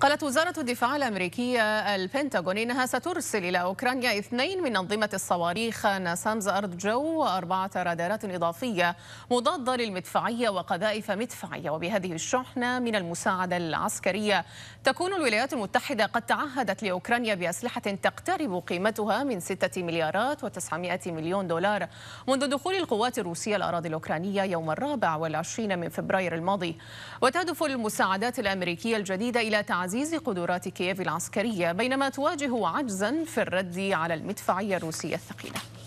قالت وزارة الدفاع الأمريكية البنتاغون إنها سترسل إلى أوكرانيا اثنين من أنظمة الصواريخ ناسامز أرض جو وأربعة رادارات إضافية مضادة للمدفعية وقذائف مدفعية وبهذه الشحنة من المساعدة العسكرية تكون الولايات المتحدة قد تعهدت لأوكرانيا بأسلحة تقترب قيمتها من 6 مليارات و900 مليون دولار منذ دخول القوات الروسية الأراضي الأوكرانية يوم الرابع والعشرين من فبراير الماضي وتهدف المساعدات الأمريكية الجديدة إلى تعزيز تعزيز قدرات كييف العسكرية بينما تواجه عجزا في الرد على المدفعية الروسية الثقيلة